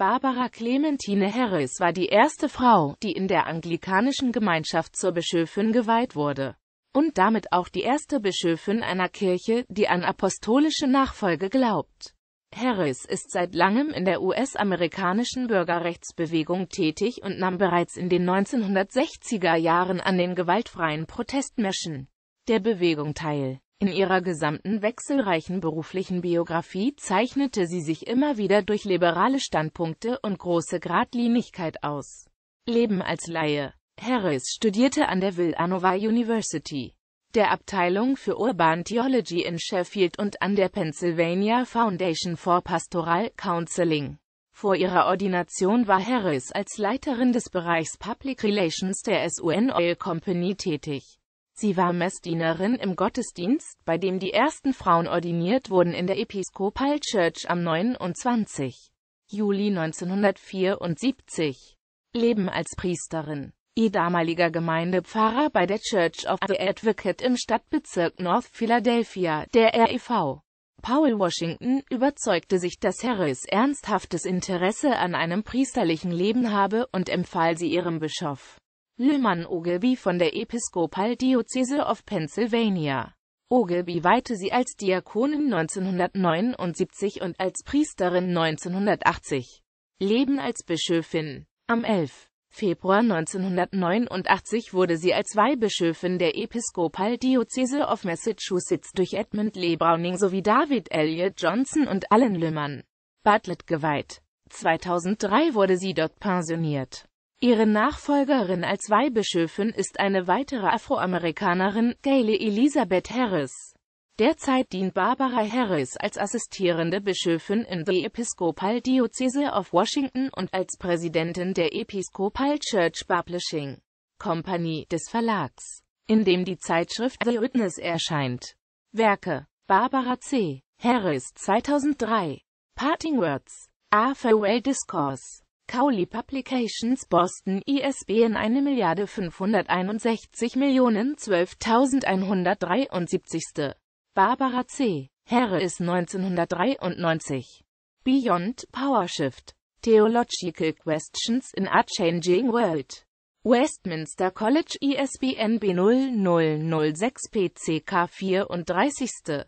Barbara Clementine Harris war die erste Frau, die in der anglikanischen Gemeinschaft zur Bischöfin geweiht wurde und damit auch die erste Bischöfin einer Kirche, die an apostolische Nachfolge glaubt. Harris ist seit langem in der US-amerikanischen Bürgerrechtsbewegung tätig und nahm bereits in den 1960er Jahren an den gewaltfreien Protestmärschen der Bewegung teil. In ihrer gesamten wechselreichen beruflichen Biografie zeichnete sie sich immer wieder durch liberale Standpunkte und große Gradlinigkeit aus. Leben als Laie Harris studierte an der Villanova University, der Abteilung für Urban Theology in Sheffield und an der Pennsylvania Foundation for Pastoral Counseling. Vor ihrer Ordination war Harris als Leiterin des Bereichs Public Relations der SUN Oil Company tätig. Sie war Messdienerin im Gottesdienst, bei dem die ersten Frauen ordiniert wurden in der Episcopal Church am 29. Juli 1974. Leben als Priesterin. Ihr damaliger Gemeindepfarrer bei der Church of the Advocate im Stadtbezirk North Philadelphia, der REV. Paul Washington überzeugte sich, dass Harris ernsthaftes Interesse an einem priesterlichen Leben habe und empfahl sie ihrem Bischof. Lyman Ogilvy von der Episcopal Diocese of Pennsylvania. Ogilvy weihte sie als Diakonin 1979 und als Priesterin 1980. Leben als Bischöfin. Am 11. Februar 1989 wurde sie als Weihbischöfin der Episcopal Diocese of Massachusetts durch Edmund Lee Browning sowie David Elliott Johnson und Allen Lümmern Bartlett geweiht. 2003 wurde sie dort pensioniert. Ihre Nachfolgerin als Weihbischöfin ist eine weitere Afroamerikanerin, Gayle Elizabeth Harris. Derzeit dient Barbara Harris als assistierende Bischöfin in The Episcopal Diocese of Washington und als Präsidentin der Episcopal Church Publishing Company des Verlags, in dem die Zeitschrift The Witness erscheint. Werke Barbara C. Harris 2003 Parting Words A Farewell Discourse Cowley Publications Boston ISBN 1 Milliarde 561 Millionen 12.173. Barbara C. Harris 1993 Beyond Powershift Theological Questions in a Changing World Westminster College ISBN B 0006 PCK 34